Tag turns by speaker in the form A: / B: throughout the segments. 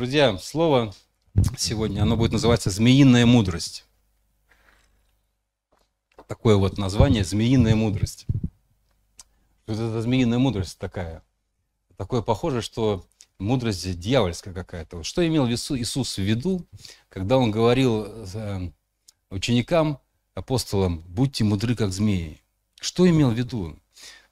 A: Друзья, слово сегодня, оно будет называться «Змеиная мудрость». Такое вот название «Змеиная мудрость». Вот эта змеиная мудрость такая. Такое похоже, что мудрость дьявольская какая-то. что имел Иисус в виду, когда он говорил э, ученикам, апостолам, будьте мудры, как змеи? Что имел в виду?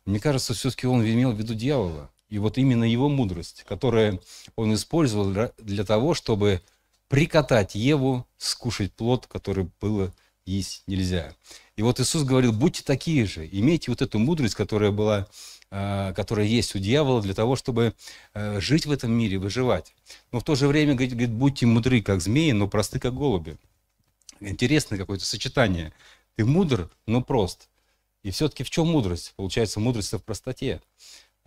A: Мне кажется, все-таки он имел в виду дьявола. И вот именно его мудрость, которую он использовал для того, чтобы прикатать Еву, скушать плод, который было есть нельзя. И вот Иисус говорил, будьте такие же, имейте вот эту мудрость, которая была, а, которая есть у дьявола, для того, чтобы а, жить в этом мире, выживать. Но в то же время, говорит, говорит будьте мудры, как змеи, но просты, как голуби. Интересное какое-то сочетание. Ты мудр, но прост. И все-таки в чем мудрость? Получается, мудрость в простоте.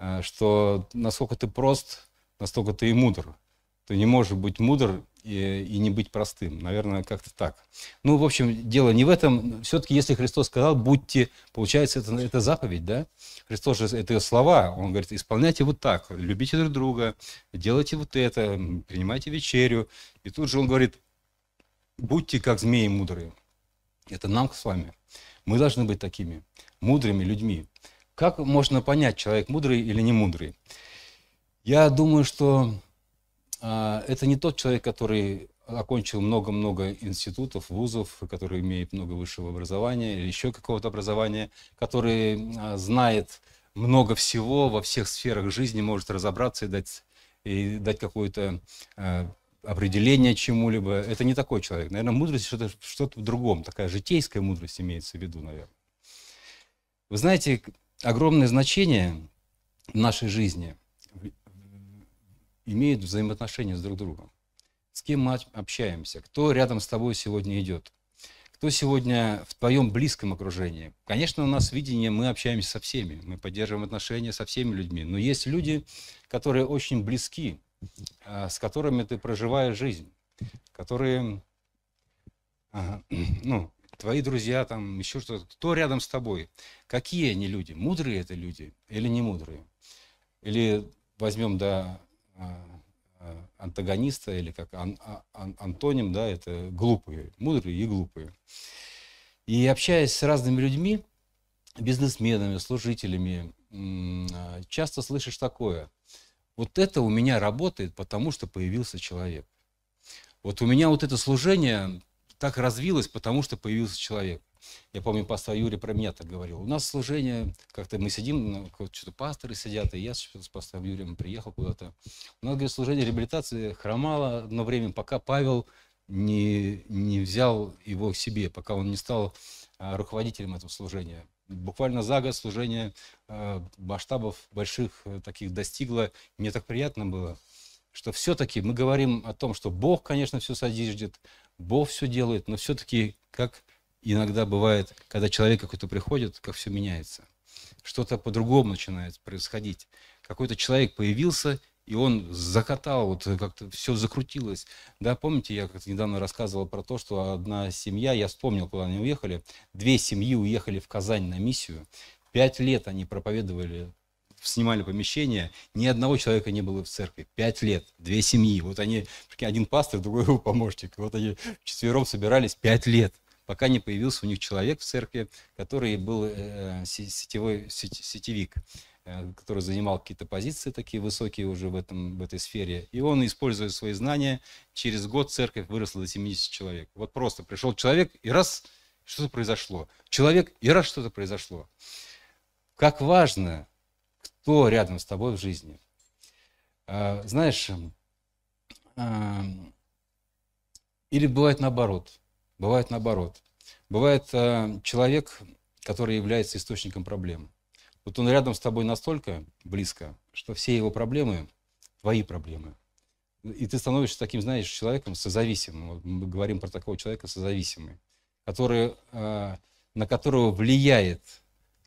A: Э, что насколько ты прост, настолько ты и мудр. Ты не можешь быть мудр и, и не быть простым. Наверное, как-то так. Ну, в общем, дело не в этом. Все-таки, если Христос сказал, будьте, получается, это, это заповедь, да? Христос же, это слова. Он говорит, исполняйте вот так, любите друг друга, делайте вот это, принимайте вечерю. И тут же он говорит, будьте как змеи мудрые. Это нам с вами. Мы должны быть такими мудрыми людьми. Как можно понять, человек мудрый или не мудрый? Я думаю, что э, это не тот человек, который окончил много-много институтов, вузов, который имеет много высшего образования или еще какого-то образования, который а, знает много всего во всех сферах жизни, может разобраться и дать, и дать какое-то э, определение чему-либо. Это не такой человек. Наверное, мудрость что-то что в другом. Такая житейская мудрость имеется в виду, наверное. Вы знаете, огромное значение в нашей жизни имеют взаимоотношения с друг другом. С кем мы общаемся, кто рядом с тобой сегодня идет, кто сегодня в твоем близком окружении. Конечно, у нас видение, мы общаемся со всеми, мы поддерживаем отношения со всеми людьми, но есть люди, которые очень близки, а, с которыми ты проживаешь жизнь, которые ну, твои друзья, там еще что-то, кто рядом с тобой, какие они люди, мудрые это люди или не мудрые? Или возьмем, да, а, а, антагониста или как ан, а, ан, антоним, да, это глупые, мудрые и глупые. И общаясь с разными людьми, бизнесменами, служителями, часто слышишь такое. Вот это у меня работает, потому что появился человек. Вот у меня вот это служение так развилось, потому что появился человек. Я помню, пастор Юрий про меня так говорил. У нас служение, как-то мы сидим, ну, что-то пасторы сидят, и я с пастором Юрием приехал куда-то. У нас, говорит, служение реабилитации хромало одно время, пока Павел не, не взял его к себе, пока он не стал а, руководителем этого служения. Буквально за год служение а, масштабов больших э, таких достигло. Мне так приятно было, что все-таки мы говорим о том, что Бог, конечно, все содержит, Бог все делает, но все-таки, как иногда бывает, когда человек какой-то приходит, как все меняется. Что-то по-другому начинает происходить. Какой-то человек появился, и он закатал, вот как-то все закрутилось. Да, помните, я как-то недавно рассказывал про то, что одна семья, я вспомнил, куда они уехали, две семьи уехали в Казань на миссию. Пять лет они проповедовали снимали помещение, ни одного человека не было в церкви. Пять лет, две семьи. Вот они, один пастор, другой его помощник. Вот они четвером собирались пять лет, пока не появился у них человек в церкви, который был э, сетевой, сетевик э, который занимал какие-то позиции такие высокие уже в, этом, в этой сфере. И он, используя свои знания, через год церковь выросла до 70 человек. Вот просто пришел человек, и раз что-то произошло. Человек, и раз что-то произошло. Как важно кто рядом с тобой в жизни. А, знаешь, эм, эм, или бывает наоборот. Бывает наоборот. Бывает э, человек, который является источником проблем. Вот он рядом с тобой настолько близко, что все его проблемы твои проблемы. И ты становишься таким, знаешь, человеком созависимым. Мы говорим про такого человека созависимый, который, э, на которого влияет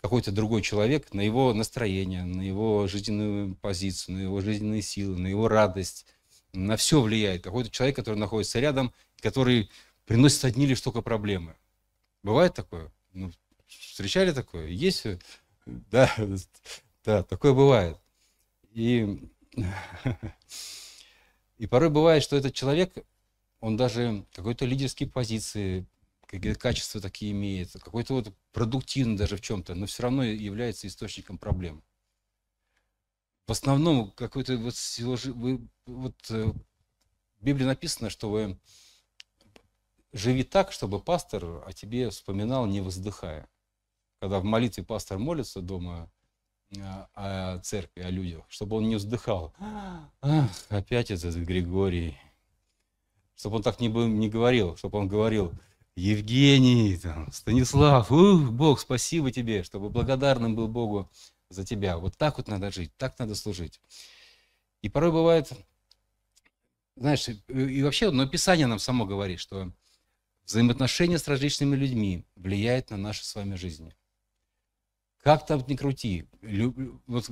A: какой-то другой человек на его настроение, на его жизненную позицию, на его жизненные силы, на его радость, на все влияет. Какой-то человек, который находится рядом, который приносит одни лишь только проблемы. Бывает такое? Ну, встречали такое? Есть? Да, да, такое бывает. И, и порой бывает, что этот человек, он даже какой-то лидерские позиции какие качества такие имеет, какой-то вот продуктивный даже в чем-то, но все равно является источником проблем. В основном какой-то вот, вы, вот э, в Библии написано, что вы живи так, чтобы пастор о тебе вспоминал, не воздыхая. Когда в молитве пастор молится дома э, о церкви, о людях, чтобы он не вздыхал. Ах, опять этот Григорий. Чтобы он так не, не говорил, чтобы он говорил – Евгений, там, Станислав, ух, Бог, спасибо тебе, чтобы благодарным был Богу за тебя. Вот так вот надо жить, так надо служить. И порой бывает, знаешь, и вообще, но ну, Писание нам само говорит, что взаимоотношения с различными людьми влияют на нашу с вами жизнь. Как там не крути, люб, вот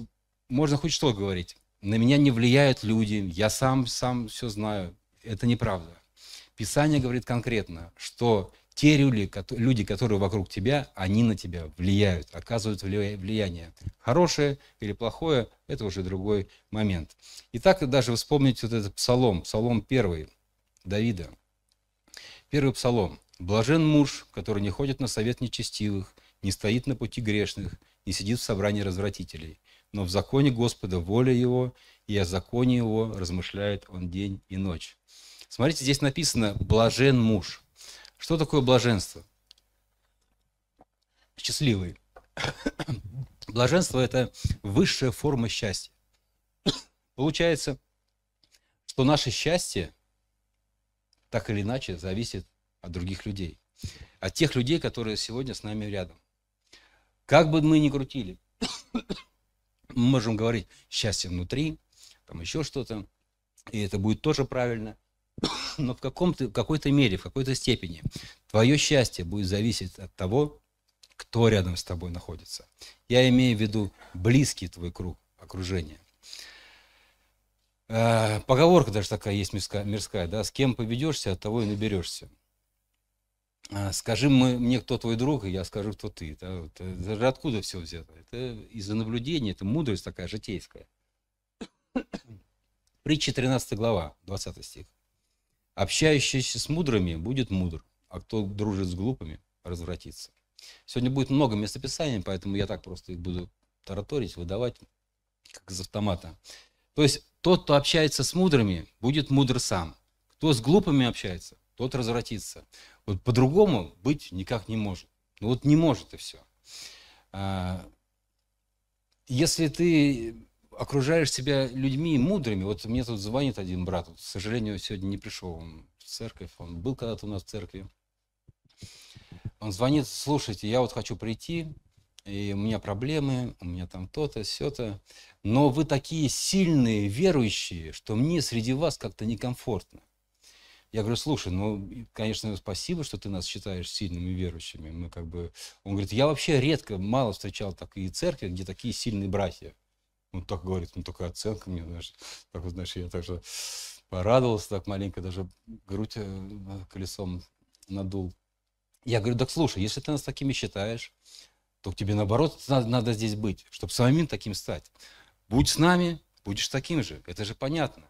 A: можно хоть что говорить, на меня не влияют люди, я сам, сам все знаю. Это неправда. Писание говорит конкретно, что те люди, которые вокруг тебя, они на тебя влияют, оказывают влияние. Хорошее или плохое – это уже другой момент. И так даже вспомнить вот этот псалом, псалом 1 Давида. Первый псалом. «Блажен муж, который не ходит на совет нечестивых, не стоит на пути грешных, не сидит в собрании развратителей, но в законе Господа воля его, и о законе его размышляет он день и ночь». Смотрите, здесь написано «блажен муж». Что такое блаженство? Счастливый. Блаженство – это высшая форма счастья. Получается, что наше счастье так или иначе зависит от других людей, от тех людей, которые сегодня с нами рядом. Как бы мы ни крутили, мы можем говорить «счастье внутри», там еще что-то, и это будет тоже правильно. но в каком-то, какой-то мере, в какой-то степени твое счастье будет зависеть от того, кто рядом с тобой находится. Я имею в виду близкий твой круг, окружения. Э, поговорка даже такая есть мирская, мирская да, с кем поведешься, от того и наберешься. Э, скажи мне, кто твой друг, и я скажу, кто ты. Это, э, откуда все взято? Это из-за наблюдения, это мудрость такая житейская. Притча 13 глава, 20 стих. Общающийся с мудрыми будет мудр, а кто дружит с глупыми, развратится. Сегодня будет много местописаний, поэтому я так просто их буду тараторить, выдавать, как из автомата. То есть тот, кто общается с мудрыми, будет мудр сам. Кто с глупыми общается, тот развратится. Вот по-другому быть никак не может. Ну вот не может и все. А, если ты окружаешь себя людьми мудрыми. Вот мне тут звонит один брат, вот, к сожалению, сегодня не пришел он в церковь, он был когда-то у нас в церкви. Он звонит, слушайте, я вот хочу прийти, и у меня проблемы, у меня там то-то, все-то. Но вы такие сильные, верующие, что мне среди вас как-то некомфортно. Я говорю, слушай, ну, конечно, спасибо, что ты нас считаешь сильными верующими. Мы как бы... Он говорит, я вообще редко, мало встречал такие церкви, где такие сильные братья. Он ну, так говорит, ну такая оценка мне, знаешь, так вот, знаешь, я также порадовался, так маленько даже грудь э, колесом надул. Я говорю, так слушай, если ты нас такими считаешь, то тебе наоборот надо, надо здесь быть, чтобы самим таким стать. Будь с нами, будешь таким же, это же понятно.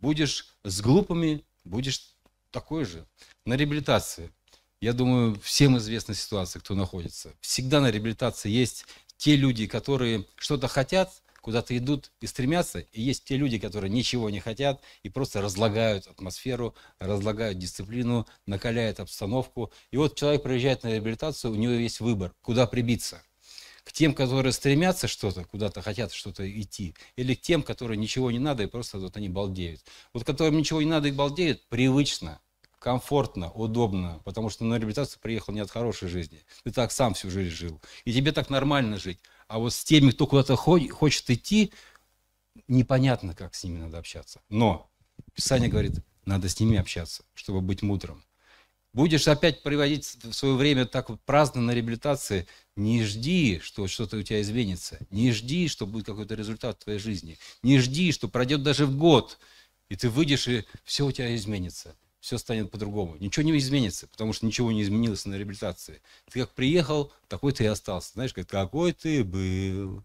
A: Будешь с глупыми, будешь такой же. На реабилитации. Я думаю, всем известна ситуация, кто находится. Всегда на реабилитации есть те люди, которые что-то хотят, куда-то идут и стремятся, и есть те люди, которые ничего не хотят и просто разлагают атмосферу, разлагают дисциплину, накаляют обстановку. И вот человек приезжает на реабилитацию, у него есть выбор, куда прибиться к тем, которые стремятся что-то, куда-то хотят что-то идти, или к тем, которые ничего не надо и просто вот они балдеют. Вот которым ничего не надо и балдеют, привычно, комфортно, удобно, потому что на реабилитацию приехал не от хорошей жизни. Ты так сам всю жизнь жил. И тебе так нормально жить. А вот с теми, кто куда-то хочет идти, непонятно, как с ними надо общаться. Но Писание говорит, надо с ними общаться, чтобы быть мудрым. Будешь опять приводить свое время так вот праздно на реабилитации, не жди, что что-то у тебя изменится. Не жди, что будет какой-то результат в твоей жизни. Не жди, что пройдет даже год, и ты выйдешь, и все у тебя изменится все станет по-другому. Ничего не изменится, потому что ничего не изменилось на реабилитации. Ты как приехал, такой ты и остался. Знаешь, как какой ты был.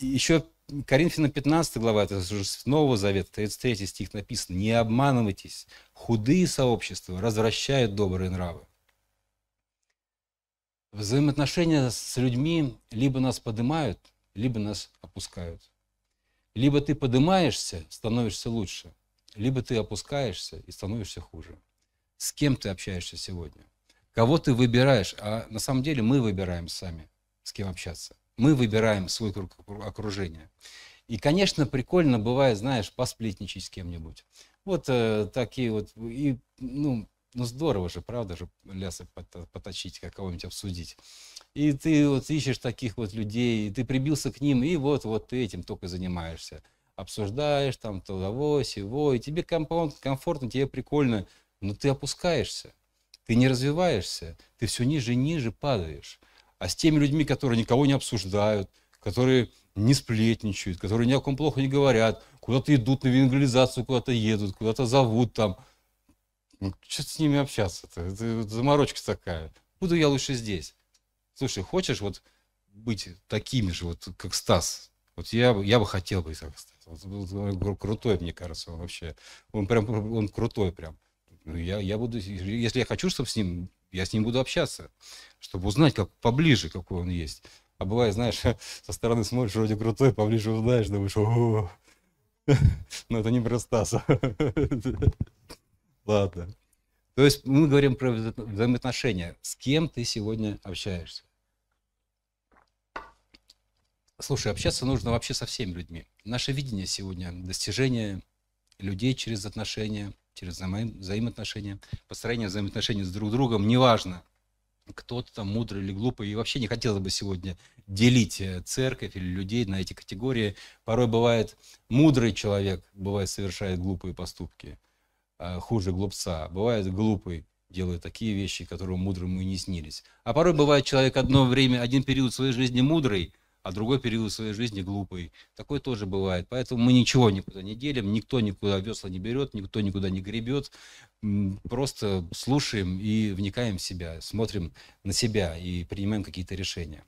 A: Еще Коринфянам 15 глава, это уже с Нового Завета, 33 стих написано. «Не обманывайтесь, худые сообщества развращают добрые нравы». Взаимоотношения с людьми либо нас поднимают, либо нас опускают. Либо ты поднимаешься, становишься лучше – либо ты опускаешься и становишься хуже. С кем ты общаешься сегодня? Кого ты выбираешь? А на самом деле мы выбираем сами, с кем общаться. Мы выбираем свой круг окружения. И, конечно, прикольно бывает, знаешь, посплетничать с кем-нибудь. Вот э, такие вот, и, ну, ну здорово же, правда же, лясы поточить, как кого-нибудь обсудить. И ты вот ищешь таких вот людей, и ты прибился к ним, и вот, вот ты этим только занимаешься обсуждаешь там того, сего, и тебе комфортно, тебе прикольно, но ты опускаешься, ты не развиваешься, ты все ниже и ниже падаешь. А с теми людьми, которые никого не обсуждают, которые не сплетничают, которые ни о ком плохо не говорят, куда-то идут на евангелизацию, куда-то едут, куда-то зовут там. Ну, Что с ними общаться-то? Это заморочка такая. Буду я лучше здесь. Слушай, хочешь вот быть такими же, вот как Стас? Вот я, я бы хотел быть как Стас крутой, мне кажется, он вообще. Он прям, он крутой прям. Ну, я, я буду, если я хочу, чтобы с ним, я с ним буду общаться, чтобы узнать как поближе, какой он есть. А бывает, знаешь, со стороны смотришь, вроде крутой, поближе узнаешь, думаешь, о, но ну это не про Стаса. Ладно. То есть мы говорим про взаимоотношения. С кем ты сегодня общаешься? Слушай, общаться нужно вообще со всеми людьми. Наше видение сегодня, достижение людей через отношения, через взаимоотношения, построение взаимоотношений с друг другом, неважно, кто-то там мудрый или глупый. И вообще не хотелось бы сегодня делить э, церковь или людей на эти категории. Порой бывает мудрый человек, бывает совершает глупые поступки, э, хуже глупца. Бывает глупый, делает такие вещи, которым мудрым и не снились. А порой бывает человек одно время, один период своей жизни мудрый, а другой период своей жизни глупый. Такое тоже бывает. Поэтому мы ничего никуда не делим, никто никуда весла не берет, никто никуда не гребет. Просто слушаем и вникаем в себя, смотрим на себя и принимаем какие-то решения.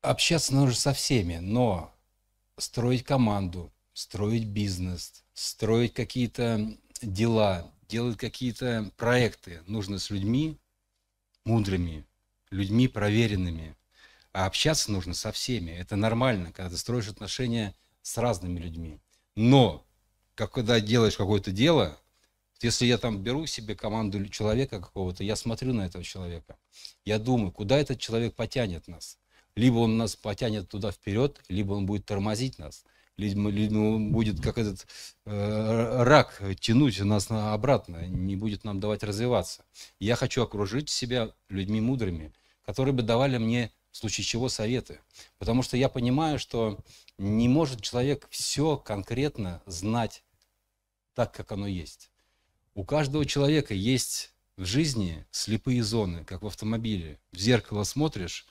A: Общаться нужно со всеми, но строить команду, строить бизнес, строить какие-то дела, делать какие-то проекты нужно с людьми, мудрыми, людьми проверенными. А общаться нужно со всеми. Это нормально, когда ты строишь отношения с разными людьми. Но когда делаешь какое-то дело, если я там беру себе команду человека какого-то, я смотрю на этого человека. Я думаю, куда этот человек потянет нас. Либо он нас потянет туда вперед, либо он будет тормозить нас. Людьми ну, будет, как этот э, рак, тянуть нас обратно, не будет нам давать развиваться. Я хочу окружить себя людьми мудрыми, которые бы давали мне в случае чего советы. Потому что я понимаю, что не может человек все конкретно знать так, как оно есть. У каждого человека есть в жизни слепые зоны, как в автомобиле. В зеркало смотришь,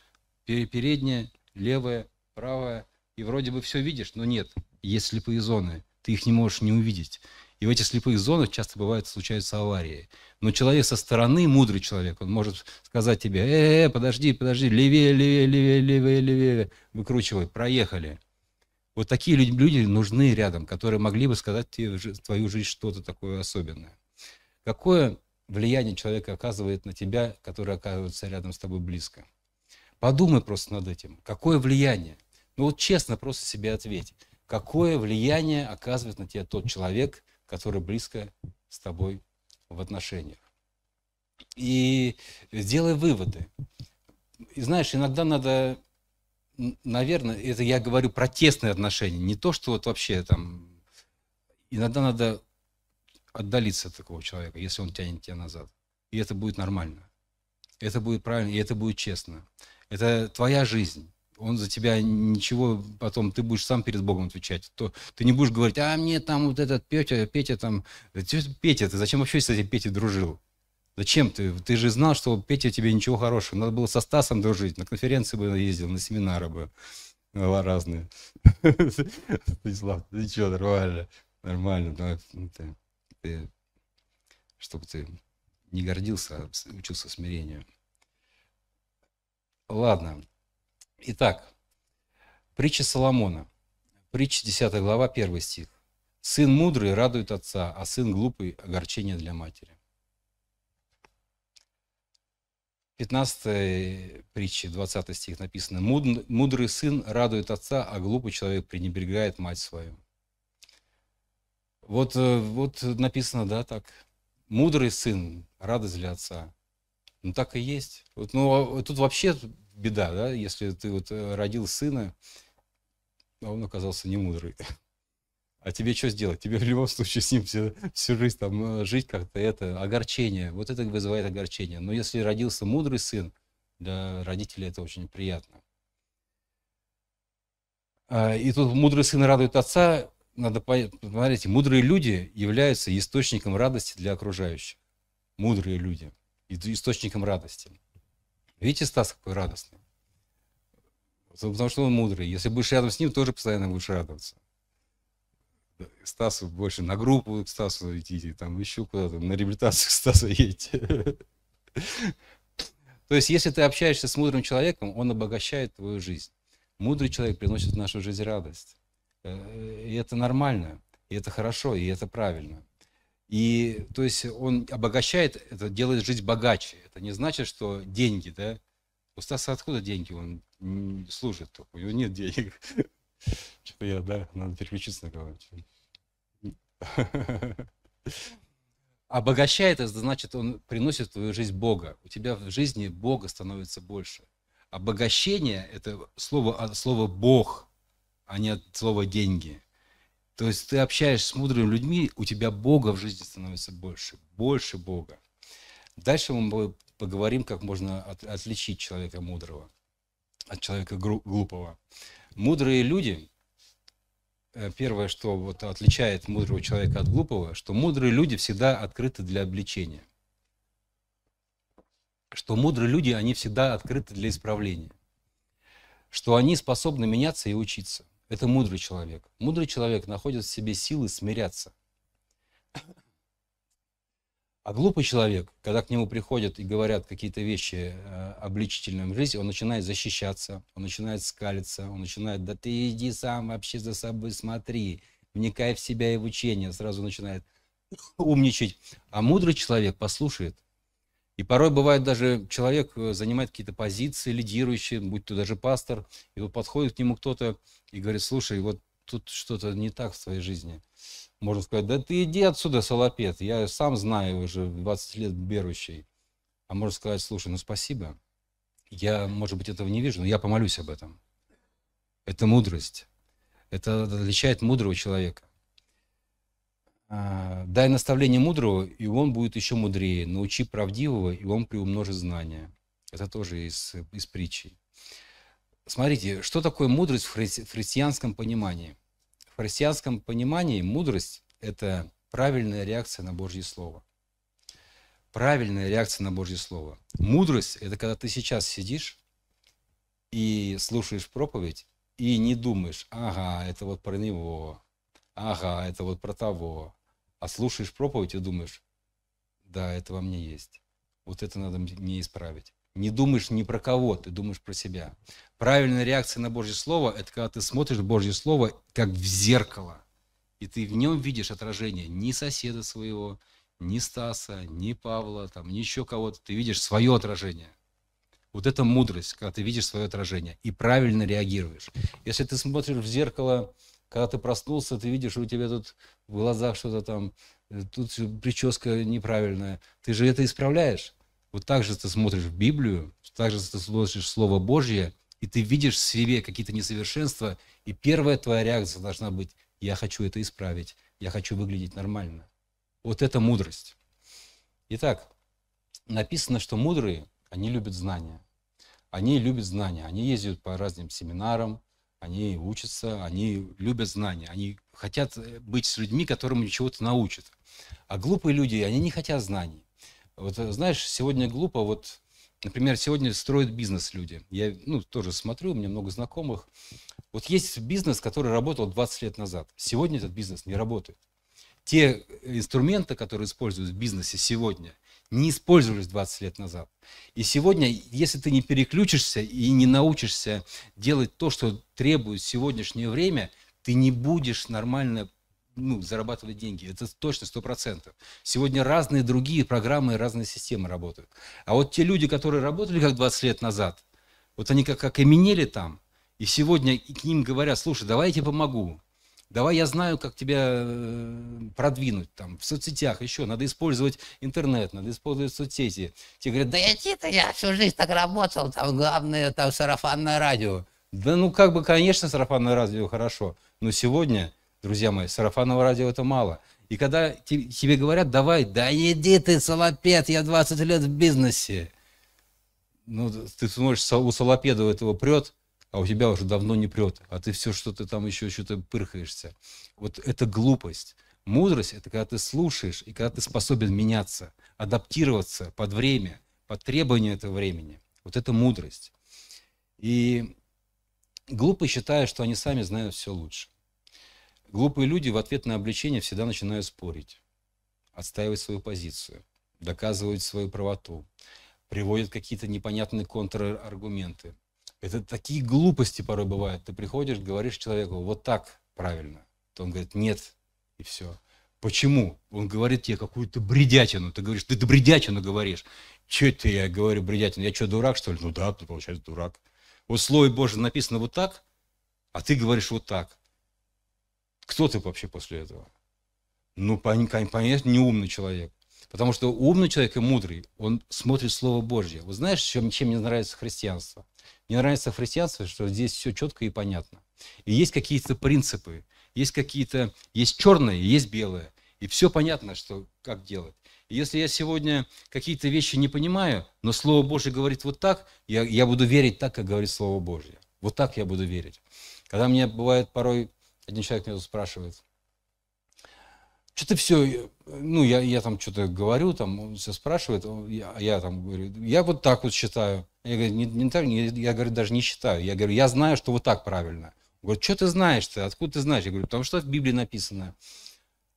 A: переднее, левое, правое – и вроде бы все видишь, но нет, есть слепые зоны, ты их не можешь не увидеть. И в эти слепых зонах часто бывают, случаются аварии. Но человек со стороны, мудрый человек, он может сказать тебе, э, э, подожди, подожди, левее, левее, левее, левее, левее, выкручивай, проехали. Вот такие люди нужны рядом, которые могли бы сказать тебе в твою жизнь что-то такое особенное. Какое влияние человека оказывает на тебя, который оказывается рядом с тобой близко? Подумай просто над этим. Какое влияние? Ну вот честно просто себе ответь, какое влияние оказывает на тебя тот человек, который близко с тобой в отношениях. И сделай выводы. И знаешь, иногда надо, наверное, это я говорю про тесные отношения, не то, что вот вообще там... Иногда надо отдалиться от такого человека, если он тянет тебя назад. И это будет нормально. Это будет правильно, и это будет честно. Это твоя жизнь он за тебя ничего, потом ты будешь сам перед Богом отвечать. То, ты не будешь говорить, а мне там вот этот Петя, Петя там... Петя, ты зачем вообще с этим Петей дружил? Зачем ты? Ты же знал, что Петя тебе ничего хорошего. Надо было со Стасом дружить, на конференции бы ездил, на семинары бы. Была разные. Станислав, ты что, нормально? Нормально. Ну Чтобы ты не гордился, а учился смирению. Ладно, Итак, притча Соломона, притча 10 глава, 1 стих. «Сын мудрый радует отца, а сын глупый – огорчение для матери». 15 притча, 20 стих написано. «Мудрый сын радует отца, а глупый человек пренебрегает мать свою». Вот, э, вот написано, да, так. «Мудрый сын, радость для отца». Ну, так и есть. Вот, ну, а, а тут вообще беда, да, если ты вот э, родил сына, а он оказался не мудрый. А тебе что сделать? Тебе в любом случае с ним всю, всю жизнь там э, жить как-то это огорчение. Вот это вызывает огорчение. Но если родился мудрый сын, для родителей это очень приятно. А, и тут мудрый сын радует отца. Надо понять, смотрите, мудрые люди являются источником радости для окружающих. Мудрые люди. Источником радости. Видите, Стас какой радостный. Потому что он мудрый. Если будешь рядом с ним, тоже постоянно будешь радоваться. Стасу больше на группу к Стасу идите, там еще куда-то, на реабилитацию к Стасу едете. То есть, если ты общаешься с мудрым человеком, он обогащает твою жизнь. Мудрый человек приносит в нашу жизнь радость. Э, и это нормально, и это хорошо, и это правильно. И то есть он обогащает, это делает жизнь богаче. Это не значит, что деньги, да? У Стаса откуда деньги? Он служит только, у него нет денег. Что-то я, да, надо переключиться на кого-нибудь. Обогащает, это значит, он приносит в твою жизнь Бога. У тебя в жизни Бога становится больше. Обогащение – это слово, а, слово «Бог», а не слово «деньги». То есть ты общаешься с мудрыми людьми, у тебя Бога в жизни становится больше, больше Бога. Дальше мы поговорим, как можно от, отличить человека мудрого от человека глупого. Мудрые люди, э, первое, что вот отличает мудрого человека от глупого, что мудрые люди всегда открыты для обличения. Что мудрые люди, они всегда открыты для исправления. Что они способны меняться и учиться. Это мудрый человек. Мудрый человек находит в себе силы смиряться. А глупый человек, когда к нему приходят и говорят какие-то вещи э, обличительные в жизни, он начинает защищаться, он начинает скалиться, он начинает, да ты иди сам вообще за собой смотри, вникай в себя и в учение, сразу начинает умничать. А мудрый человек послушает – и порой бывает даже человек э, занимает какие-то позиции лидирующие, будь то даже пастор, и вот подходит к нему кто-то и говорит, слушай, вот тут что-то не так в твоей жизни. Можно сказать, да ты иди отсюда, салопет, я сам знаю уже 20 лет верующий. А можно сказать, слушай, ну спасибо, я, может быть, этого не вижу, но я помолюсь об этом. Это мудрость. Это отличает мудрого человека. А, дай наставление мудрого, и он будет еще мудрее. Научи правдивого, и он приумножит знания. Это тоже из, из притчи. Смотрите, что такое мудрость в, хри- христианском понимании? В христианском понимании мудрость – это правильная реакция на Божье Слово. Правильная реакция на Божье Слово. Мудрость – это когда ты сейчас сидишь и слушаешь проповедь, и не думаешь, ага, это вот про него, ага, это вот про того, а слушаешь проповедь и думаешь, да, это во мне есть. Вот это надо мне исправить. Не думаешь ни про кого, ты думаешь про себя. Правильная реакция на Божье Слово – это когда ты смотришь Божье Слово как в зеркало, и ты в нем видишь отражение Ни соседа своего, ни Стаса, ни Павла, там, ни еще кого-то. Ты видишь свое отражение. Вот это мудрость, когда ты видишь свое отражение и правильно реагируешь. Если ты смотришь в зеркало когда ты проснулся, ты видишь, что у тебя тут в глазах что-то там, э, тут прическа неправильная. Ты же это исправляешь. Вот так же ты смотришь в Библию, так же ты слушаешь Слово Божье, и ты видишь в себе какие-то несовершенства, и первая твоя реакция должна быть «я хочу это исправить, я хочу выглядеть нормально». Вот это мудрость. Итак, написано, что мудрые, они любят знания. Они любят знания, они ездят по разным семинарам, они учатся, они любят знания, они хотят э, быть с людьми, которым чего-то научат. А глупые люди, они не хотят знаний. Вот э, знаешь, сегодня глупо, вот, например, сегодня строят бизнес люди. Я ну, тоже смотрю, у меня много знакомых. Вот есть бизнес, который работал 20 лет назад. Сегодня этот бизнес не работает. Те э, инструменты, которые используют в бизнесе сегодня, не использовались 20 лет назад. И сегодня, если ты не переключишься и не научишься делать то, что требует сегодняшнее время, ты не будешь нормально ну, зарабатывать деньги. Это точно, сто процентов. Сегодня разные другие программы, разные системы работают. А вот те люди, которые работали как 20 лет назад, вот они как, как именели там, и сегодня к ним говорят, слушай, давай я тебе помогу. Давай я знаю, как тебя э, продвинуть там в соцсетях, еще надо использовать интернет, надо использовать соцсети. Тебе говорят, да иди-то я всю жизнь так работал, там главное, там сарафанное радио. Да ну как бы, конечно, сарафанное радио хорошо, но сегодня, друзья мои, сарафанного радио это мало. И когда тебе говорят, давай, да иди ты, Солопед, я 20 лет в бизнесе. Ну, ты смотришь, у Солопеда этого прет, а у тебя уже давно не прет, а ты все что-то там еще что-то пырхаешься. Вот это глупость. Мудрость – это когда ты слушаешь, и когда ты способен меняться, адаптироваться под время, под требования этого времени. Вот это мудрость. И глупые считают, что они сами знают все лучше. Глупые люди в ответ на обличение всегда начинают спорить, отстаивать свою позицию, доказывают свою правоту, приводят какие-то непонятные контраргументы. Это такие глупости порой бывают. Ты приходишь, говоришь человеку, вот так правильно. То он говорит, нет, и все. Почему? Он говорит тебе какую-то бредятину. Ты говоришь, ты, ты бредятину говоришь. Че это я говорю бредятину? Я что, дурак, что ли? Ну да, ты, получается, дурак. Вот Слово Божие написано вот так, а ты говоришь вот так. Кто ты вообще после этого? Ну, конечно, не умный человек. Потому что умный человек и мудрый, он смотрит Слово Божье. Вы знаешь, чем, чем мне нравится христианство? Мне нравится христианство, что здесь все четко и понятно. И есть какие-то принципы, есть какие-то, есть черное, есть белое. И все понятно, что как делать. И если я сегодня какие-то вещи не понимаю, но Слово Божье говорит вот так, я, я буду верить так, как говорит Слово Божье. Вот так я буду верить. Когда мне бывает порой, один человек меня спрашивает, что то все, э, ну, я, я там что-то говорю, там, он все спрашивает, я, я там говорю, я вот так вот считаю. Я говорю, не, не так, не, я говорю, даже не считаю. Я говорю, я знаю, что вот так правильно. Он говорит, что ты знаешь-то, откуда ты знаешь? Я говорю, потому что в Библии написано.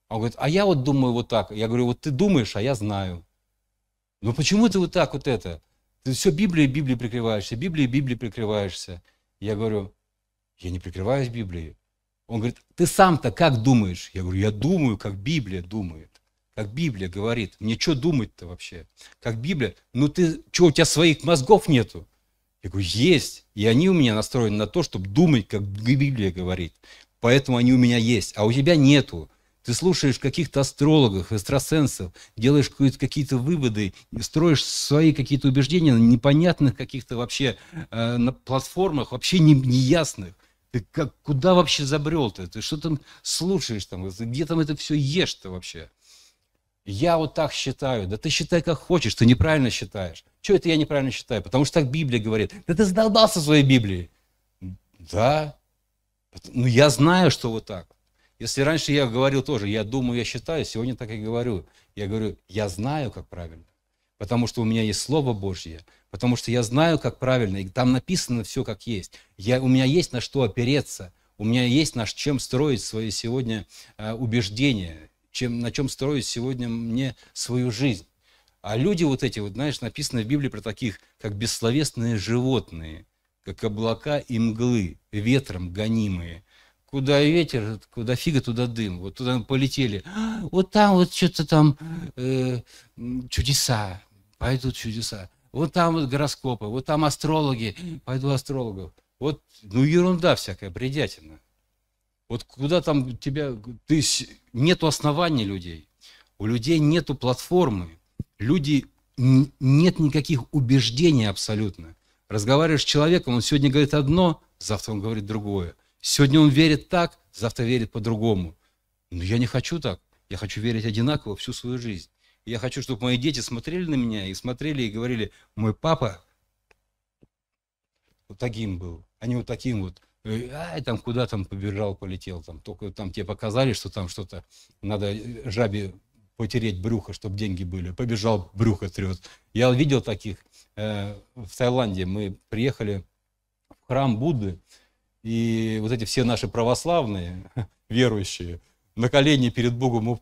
A: Он говорит, а я вот думаю вот так. Я говорю, вот ты думаешь, а я знаю. Ну почему ты вот так вот это? Ты все Библией, Библией прикрываешься, Библией, Библией прикрываешься. Я говорю, я не прикрываюсь Библией. Он говорит, ты сам-то как думаешь? Я говорю, я думаю, как Библия думает как Библия говорит. Мне что думать-то вообще? Как Библия? Ну ты, что, у тебя своих мозгов нету? Я говорю, есть. И они у меня настроены на то, чтобы думать, как Библия говорит. Поэтому они у меня есть, а у тебя нету. Ты слушаешь каких-то астрологов, экстрасенсов, делаешь какие-то выводы, строишь свои какие-то убеждения на непонятных каких-то вообще э, на платформах, вообще не, неясных. Ты как, куда вообще забрел-то? Ты что там слушаешь там? Где там это все ешь-то вообще? Я вот так считаю. Да ты считай, как хочешь, ты неправильно считаешь. Чего это я неправильно считаю? Потому что так Библия говорит. Да ты задолбался своей Библией. Да. Ну, я знаю, что вот так. Если раньше я говорил тоже, я думаю, я считаю, сегодня так и говорю. Я говорю, я знаю, как правильно. Потому что у меня есть Слово Божье. Потому что я знаю, как правильно. И там написано все, как есть. Я, у меня есть на что опереться. У меня есть на чем строить свои сегодня э, убеждения чем, на чем строить сегодня мне свою жизнь. А люди вот эти, вот, знаешь, написано в Библии про таких, как бессловесные животные, как облака и мглы, ветром гонимые. Куда ветер, куда фига, туда дым. Вот туда полетели. «А, вот там вот что-то там э, чудеса, пойдут чудеса. Вот там вот гороскопы, вот там астрологи, пойду астрологов. Вот, ну, ерунда всякая, бредятина. Вот куда там тебя... Ты... Нету оснований людей. У людей нету платформы. Люди... Нет никаких убеждений абсолютно. Разговариваешь с человеком, он сегодня говорит одно, завтра он говорит другое. Сегодня он верит так, завтра верит по-другому. Но я не хочу так. Я хочу верить одинаково всю свою жизнь. Я хочу, чтобы мои дети смотрели на меня и смотрели и говорили, мой папа вот таким был, а не вот таким вот ай, там куда там побежал, полетел, там только там тебе показали, что там что-то надо э, жабе потереть брюхо, чтобы деньги были. Побежал, брюхо трет. Я видел таких э, в Таиланде. Мы приехали в храм Будды, и вот эти все наши православные, верующие, на колени перед Богом,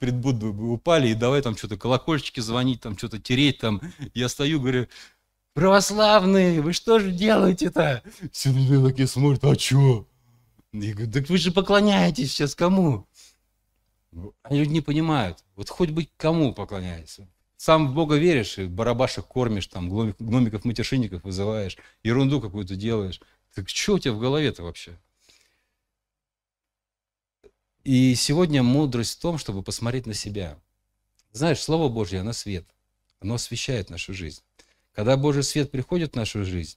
A: перед Буддой упали, и давай там что-то колокольчики звонить, там что-то тереть, там. Я стою, говорю, православные, вы что же делаете-то? Все люди такие смотрят, а что? Я говорю, так вы же поклоняетесь сейчас кому? А ну. люди не понимают. Вот хоть бы кому поклоняешься. Сам в Бога веришь, и барабашек кормишь, там, гномиков-матершинников вызываешь, ерунду какую-то делаешь. Так что у тебя в голове-то вообще? И сегодня мудрость в том, чтобы посмотреть на себя. Знаешь, Слово Божье, оно свет. Оно освещает нашу жизнь. Когда Божий свет приходит в нашу жизнь,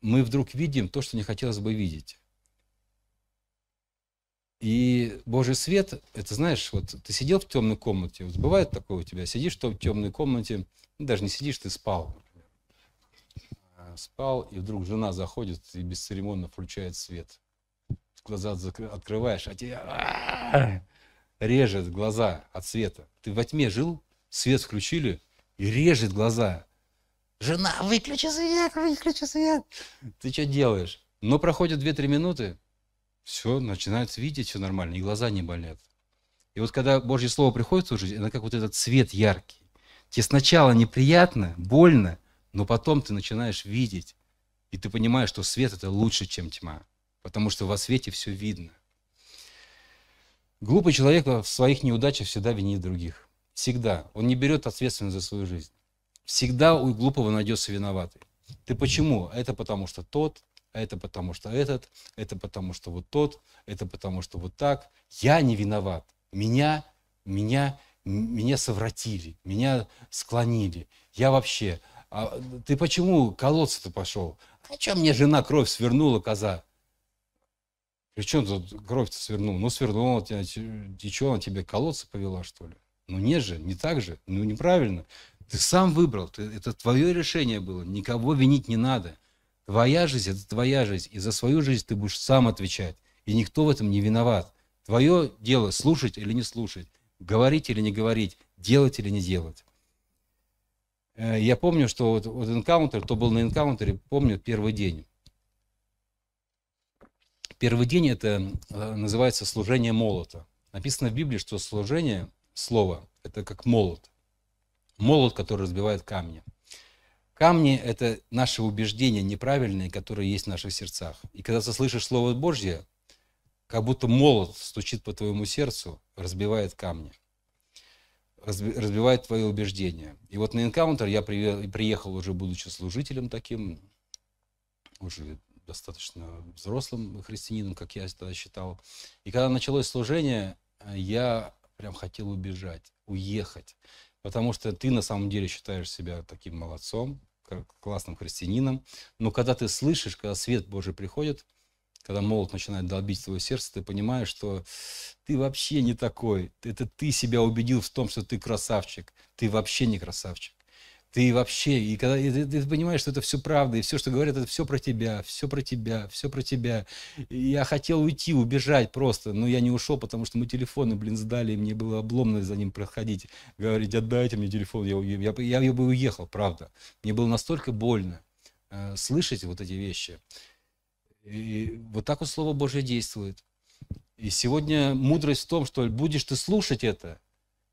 A: мы вдруг видим то, что не хотелось бы видеть. И Божий свет, это знаешь, вот ты сидел в темной комнате, вот бывает такое у тебя, сидишь в темной комнате, ну, даже не сидишь, ты спал. А, спал, и вдруг жена заходит и бесцеремонно включает свет. Глаза открываешь, а тебе а, режет глаза от света. Ты во тьме жил, свет включили, и режет глаза. Жена, выключи свет, выключи свет. Ты что делаешь? Но проходит 2-3 минуты, все, начинают видеть, все нормально, и глаза не болят. И вот когда Божье Слово приходит в твою жизнь, оно как вот этот цвет яркий. Тебе сначала неприятно, больно, но потом ты начинаешь видеть. И ты понимаешь, что свет – это лучше, чем тьма. Потому что во свете все видно. Глупый человек в своих неудачах всегда винит других. Всегда. Он не берет ответственность за свою жизнь. Всегда у глупого найдется виноватый. Ты почему? Это потому что тот, это потому что этот, это потому что вот тот, это потому что вот так. Я не виноват. Меня, меня, меня совратили, меня склонили. Я вообще... А ты почему колодца-то пошел? А что мне жена кровь свернула, коза? При тут кровь-то свернула? Ну, свернула тебя, она тебе колодца повела, что ли? Ну, не же, не так же, ну, неправильно. Ты сам выбрал, ты, это твое решение было, никого винить не надо. Твоя жизнь – это твоя жизнь, и за свою жизнь ты будешь сам отвечать, и никто в этом не виноват. Твое дело – слушать или не слушать, говорить или не говорить, делать или не делать. Э, я помню, что вот, вот Encounter, кто был на Encounter, помню первый день. Первый день это э, называется служение молота. Написано в Библии, что служение, слово, это как молот – молот, который разбивает камни. Камни – это наши убеждения неправильные, которые есть в наших сердцах. И когда ты слышишь Слово Божье, как будто молот стучит по твоему сердцу, разбивает камни, разбивает твои убеждения. И вот на энкаунтер я приехал уже, будучи служителем таким, уже достаточно взрослым христианином, как я тогда считал. И когда началось служение, э, я прям хотел убежать, уехать потому что ты на самом деле считаешь себя таким молодцом, классным христианином, но когда ты слышишь, когда свет Божий приходит, когда молот начинает долбить твое сердце, ты понимаешь, что ты вообще не такой. Это ты себя убедил в том, что ты красавчик. Ты вообще не красавчик ты вообще, и когда и ты, ты понимаешь, что это все правда, и все, что говорят, это все про тебя, все про тебя, все про тебя. И я хотел уйти, убежать просто, но я не ушел, потому что мы телефоны, блин, сдали, и мне было обломно за ним проходить, говорить, отдайте мне телефон, я, я, я, я бы уехал, правда. Мне было настолько больно э, слышать вот эти вещи. И вот так вот Слово Божье действует. И сегодня мудрость в том, что будешь ты слушать это,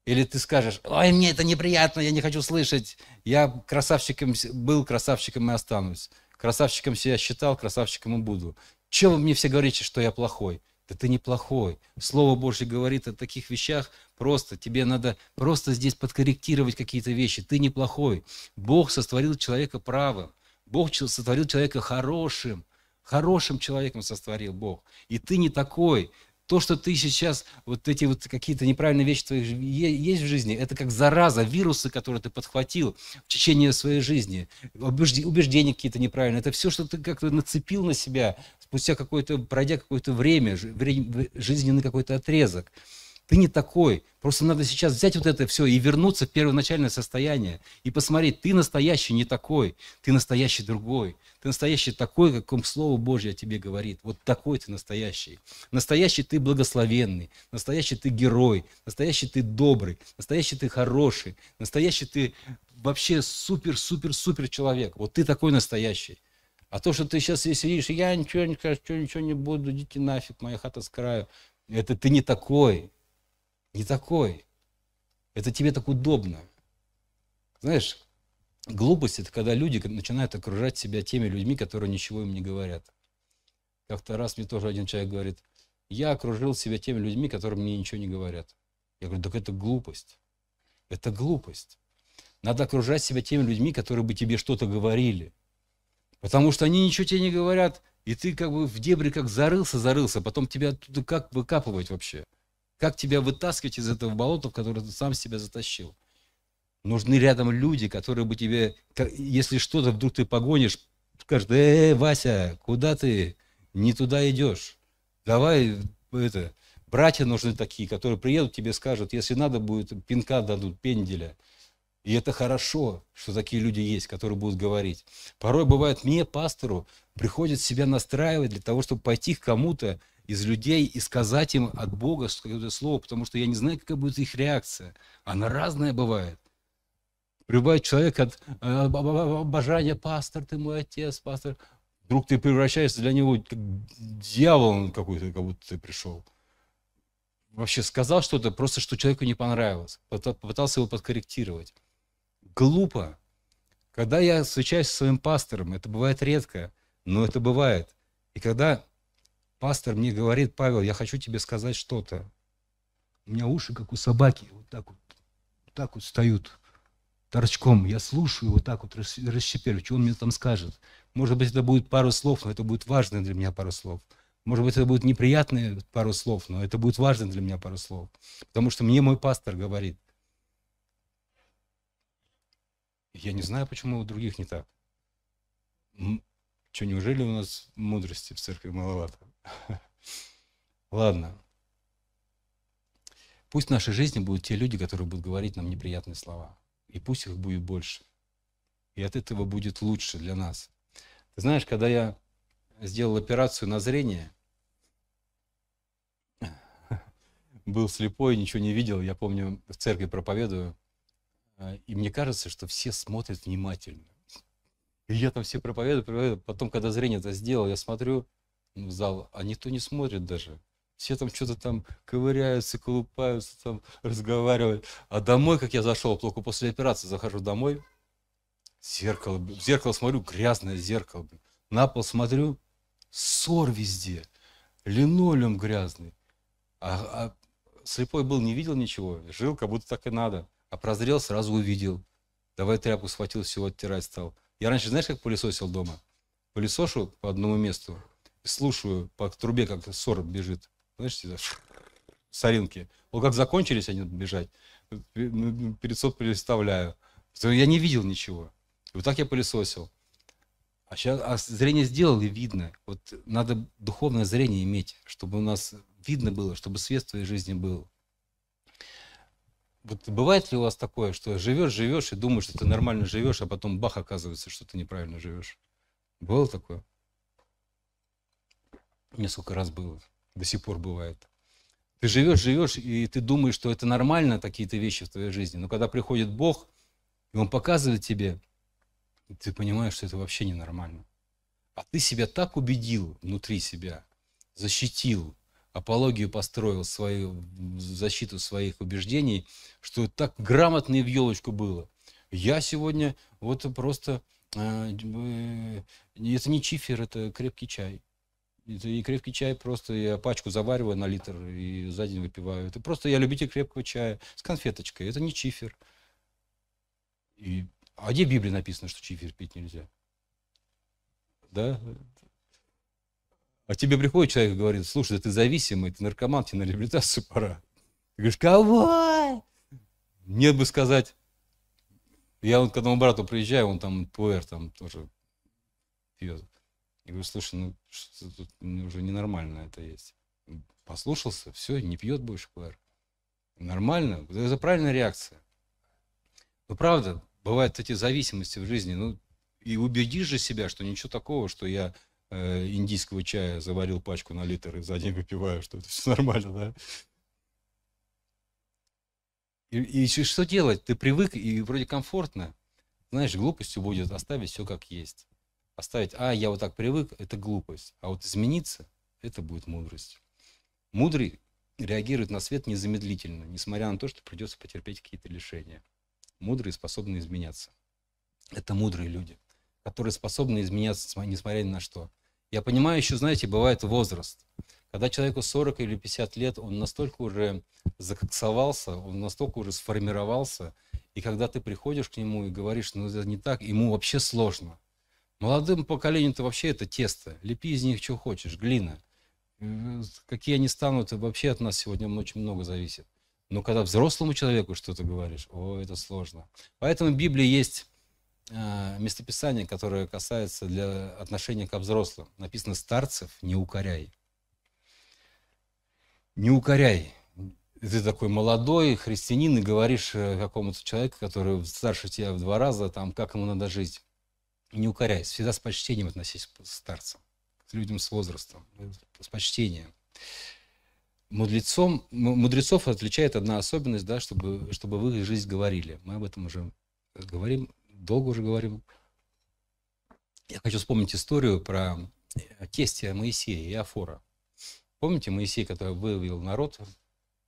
A: или ты скажешь, ой, мне это неприятно, я не хочу слышать, я красавчиком был, красавчиком и останусь. Красавчиком себя считал, красавчиком и буду. Чего вы мне все говорите, что я плохой? Да ты не плохой. Слово Божье говорит о таких вещах просто. Тебе надо просто здесь подкорректировать какие-то вещи. Ты не плохой. Бог сотворил человека правым. Бог сотворил человека хорошим. Хорошим человеком сотворил Бог. И ты не такой то, что ты сейчас, вот эти вот какие-то неправильные вещи твоих есть в жизни, это как зараза, вирусы, которые ты подхватил в течение своей жизни, убеждения какие-то неправильные, это все, что ты как-то нацепил на себя, спустя какое-то, пройдя какое-то время, жизненный какой-то отрезок. Ты не такой. Просто надо сейчас взять вот это все и вернуться в первоначальное состояние и посмотреть, ты настоящий не такой, ты настоящий другой, ты настоящий такой, каком Слово Божье о тебе говорит. Вот такой ты настоящий. Настоящий ты благословенный, настоящий ты герой, настоящий ты добрый, настоящий ты хороший, настоящий ты вообще супер-супер-супер человек. Вот ты такой настоящий. А то, что ты сейчас сидишь, я ничего не хочу, ничего не буду, идите нафиг, моя хата с краю. Это ты не такой не такой. Это тебе так удобно. Знаешь, глупость – это когда люди начинают окружать себя теми людьми, которые ничего им не говорят. Как-то раз мне тоже один человек говорит, я окружил себя теми людьми, которые мне ничего не говорят. Я говорю, так это глупость. Это глупость. Надо окружать себя теми людьми, которые бы тебе что-то говорили. Потому что они ничего тебе не говорят, и ты как бы в дебри как зарылся, зарылся, потом тебя оттуда как выкапывать вообще – как тебя вытаскивать из этого болота, в которое ты сам себя затащил? Нужны рядом люди, которые бы тебе, если что-то вдруг ты погонишь, скажут, «Э, э, Вася, куда ты? Не туда идешь. Давай, это, братья нужны такие, которые приедут, тебе скажут, если надо будет, пинка дадут, пенделя. И это хорошо, что такие люди есть, которые будут говорить. Порой бывает, мне, пастору, приходит себя настраивать для того, чтобы пойти к кому-то из людей и сказать им от Бога какое-то слово, потому что я не знаю, какая будет их реакция. Она разная бывает. Прибывает человек от э, обожания, пастор, ты мой отец, пастор, вдруг ты превращаешься для него как дьяволом какой-то, как будто ты пришел. Вообще сказал что-то, просто что человеку не понравилось, попытался его подкорректировать. Глупо. Когда я встречаюсь со своим пастором, это бывает редко, но это бывает. И когда пастор мне говорит, Павел, я хочу тебе сказать что-то. У меня уши, как у собаки, вот так вот, вот так вот встают торчком. Я слушаю, вот так вот расщеперю, что он мне там скажет. Может быть, это будет пару слов, но это будет важно для меня пару слов. Может быть, это будет неприятные пару слов, но это будет важно для меня пару слов. Потому что мне мой пастор говорит. Я не знаю, почему у других не так. Что, неужели у нас мудрости в церкви маловато? Ладно. Пусть в нашей жизни будут те люди, которые будут говорить нам неприятные слова. И пусть их будет больше. И от этого будет лучше для нас. Ты знаешь, когда я сделал операцию на зрение, был слепой, ничего не видел. Я помню, в церкви проповедую. Э, и мне кажется, что все смотрят внимательно. И я там все проповедую, проповедую. Потом, когда зрение это сделал, я смотрю, в зал, а никто не смотрит даже. Все там что-то там ковыряются, колупаются, там разговаривают. А домой, как я зашел, только после операции захожу домой, зеркало, в зеркало смотрю, грязное зеркало. На пол смотрю, ссор везде, линолеум грязный. А, а слепой был, не видел ничего, жил, как будто так и надо. А прозрел, сразу увидел. Давай тряпку схватил, все оттирать стал. Я раньше, знаешь, как пылесосил дома? Пылесошу по одному месту, слушаю по трубе, как ссор бежит. Знаешь, соринки. Вот как закончились они бежать, перед 500 переставляю. Я не видел ничего. И вот так я пылесосил. А сейчас а зрение и видно. Вот надо духовное зрение иметь, чтобы у нас видно было, чтобы свет в твоей жизни был. Вот бывает ли у вас такое, что живешь, живешь и думаешь, что ты нормально живешь, а потом бах, оказывается, что ты неправильно живешь? Было такое? Несколько раз было, до сих пор бывает. Ты живешь, живешь, и ты думаешь, что это нормально, такие-то вещи в твоей жизни. Но когда приходит Бог, и Он показывает тебе, ты понимаешь, что это вообще ненормально. А ты себя так убедил внутри себя, защитил, апологию построил, свою защиту своих убеждений, что так грамотно и в елочку было. Я сегодня вот просто... А, э, это не чифер, это крепкий чай. И крепкий чай просто я пачку завариваю на литр и за день выпиваю. Это просто я любитель крепкого чая с конфеточкой. Это не чифер. И... А где в Библии написано, что чифер пить нельзя? Да? А тебе приходит человек и говорит, слушай, да ты зависимый, ты наркоман, тебе на реабилитацию пора. Ты говоришь, кого? Нет бы сказать. Я вот к одному брату приезжаю, он там пуэр там тоже пьет. Я говорю, слушай, ну что тут уже ненормально это есть. Послушался, все, не пьет больше КВР. Нормально, это правильная реакция. Ну правда, бывают эти зависимости в жизни, ну и убеди же себя, что ничего такого, что я э, индийского чая заварил пачку на литр и за день выпиваю, что это все нормально, да? И, и что делать? Ты привык, и вроде комфортно. Знаешь, глупостью будет оставить все как есть оставить, а, я вот так привык, это глупость. А вот измениться, это будет мудрость. Мудрый реагирует на свет незамедлительно, несмотря на то, что придется потерпеть какие-то лишения. Мудрые способны изменяться. Это мудрые люди, которые способны изменяться, несмотря ни на что. Я понимаю, еще, знаете, бывает возраст. Когда человеку 40 или 50 лет, он настолько уже закоксовался, он настолько уже сформировался, и когда ты приходишь к нему и говоришь, ну это не так, ему вообще сложно. Молодым поколению-то вообще это тесто. Лепи из них, что хочешь, глина. Э, какие они станут, вообще от нас сегодня очень много зависит. Но когда взрослому человеку что-то говоришь, о, это сложно. Поэтому в Библии есть э, местописание, которое касается для отношения к взрослым. Написано «старцев не укоряй». Не укоряй. Ты такой молодой христианин и говоришь э, какому-то человеку, который старше тебя в два раза, там, как ему надо жить не укоряясь. Всегда с почтением относись к старцам, к людям с возрастом, ну, с почтением. Мудрецом, мудрецов отличает одна особенность, да, чтобы, чтобы вы их жизнь говорили. Мы об этом уже говорим, долго уже говорим. Я хочу вспомнить историю про э, тестя Моисея и Афора. Помните Моисей, который вывел народ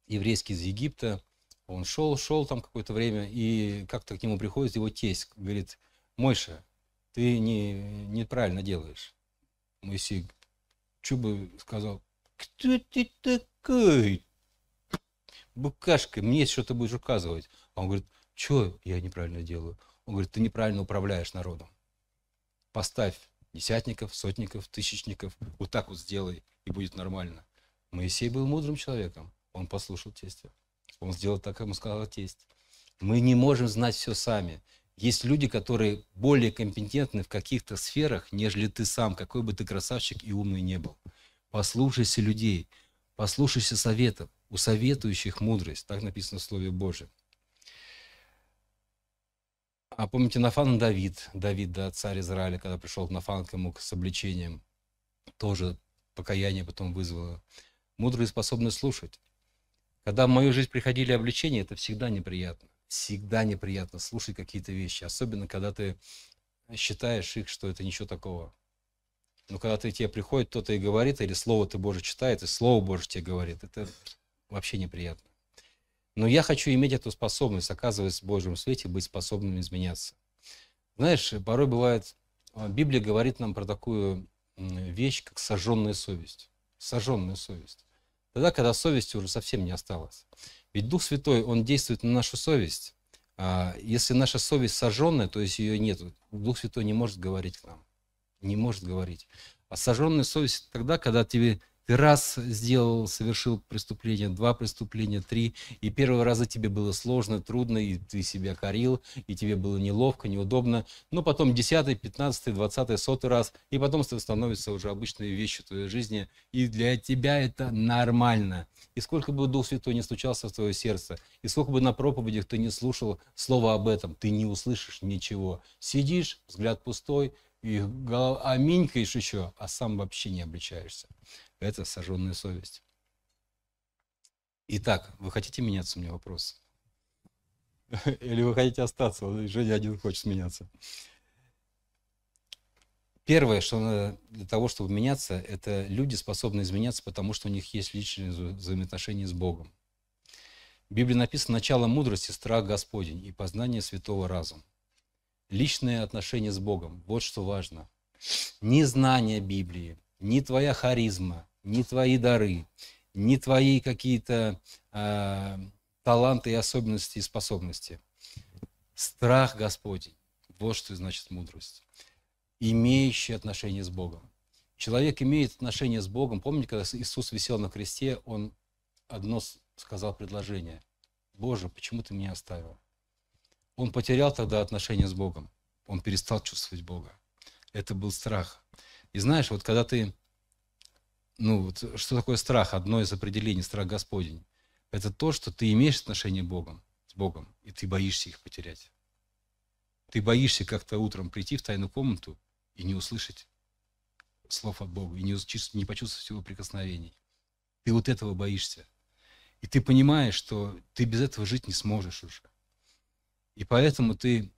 A: еврейский из Египта? Он шел, шел там какое-то время, и как-то к нему приходит его тесть, говорит, Мойша, ты не, неправильно делаешь. Моисей Чуба сказал, кто ты такой? Букашка, мне что-то будешь указывать. А он говорит, что я неправильно делаю? Он говорит, ты неправильно управляешь народом. Поставь десятников, сотников, тысячников, вот так вот сделай, и будет нормально. Моисей был мудрым человеком, он послушал тестя. Он сделал так, как ему сказал тесть. Мы не можем знать все сами. Есть люди, которые более компетентны в каких-то сферах, нежели ты сам, какой бы ты красавчик и умный не был. Послушайся людей, послушайся советов, у советующих мудрость. Так написано в Слове Божьем. А помните Нафан Давид, Давид, да, царь Израиля, когда пришел к Нафану к ему с обличением, тоже покаяние потом вызвало. Мудрые способны слушать. Когда в мою жизнь приходили обличения, это всегда неприятно всегда неприятно слушать какие-то вещи, особенно когда ты считаешь их, что это ничего такого. Но когда ты тебе приходит, кто-то и говорит, или Слово ты Боже читает, и Слово Боже тебе говорит, это вообще неприятно. Но я хочу иметь эту способность, оказываясь в Божьем свете, быть способным изменяться. Знаешь, порой бывает, а, Библия говорит нам про такую вещь, как сожженная совесть. Сожженная совесть. Тогда, когда совести уже совсем не осталось. Ведь Дух Святой, Он действует на нашу совесть. А если наша совесть сожженная, то есть ее нет, Дух Святой не может говорить к нам. Не может говорить. А сожженная совесть тогда, когда тебе ты раз сделал, совершил преступление, два преступления, три, и первого раза тебе было сложно, трудно, и ты себя корил, и тебе было неловко, неудобно. Но потом десятый, пятнадцатый, двадцатый, сотый раз, и потом это становится уже обычной вещью твоей жизни, и для тебя это нормально. И сколько бы Дух Святой не стучался в твое сердце, и сколько бы на проповедях ты не слушал слова об этом, ты не услышишь ничего. Сидишь, взгляд пустой, и голова, аминькаешь еще, а сам вообще не обличаешься это сожженная совесть. Итак, вы хотите меняться, у меня вопрос. Или вы хотите остаться, Женя один хочет меняться. Первое, что надо для того, чтобы меняться, это люди способны изменяться, потому что у них есть личные взаимоотношения с Богом. В Библии написано «начало мудрости – страх Господень и познание святого разума». Личные отношения с Богом – вот что важно. Ни знание Библии, ни твоя харизма, ни твои дары, ни твои какие-то э, таланты и особенности и способности. Страх Господень, вот что значит мудрость, имеющий отношение с Богом. Человек имеет отношение с Богом. Помните, когда Иисус висел на кресте, он одно сказал предложение. «Боже, почему ты меня оставил?» Он потерял тогда отношение с Богом. Он перестал чувствовать Бога. Это был страх. И знаешь, вот когда ты ну, вот, что такое страх? Одно из определений страх Господень. Это то, что ты имеешь отношение Богом, с Богом, и ты боишься их потерять. Ты боишься как-то утром прийти в тайную комнату и не услышать слов от Бога, и не, не почувствовать его прикосновений. Ты вот этого боишься. И ты понимаешь, что ты без этого жить не сможешь уже. И поэтому ты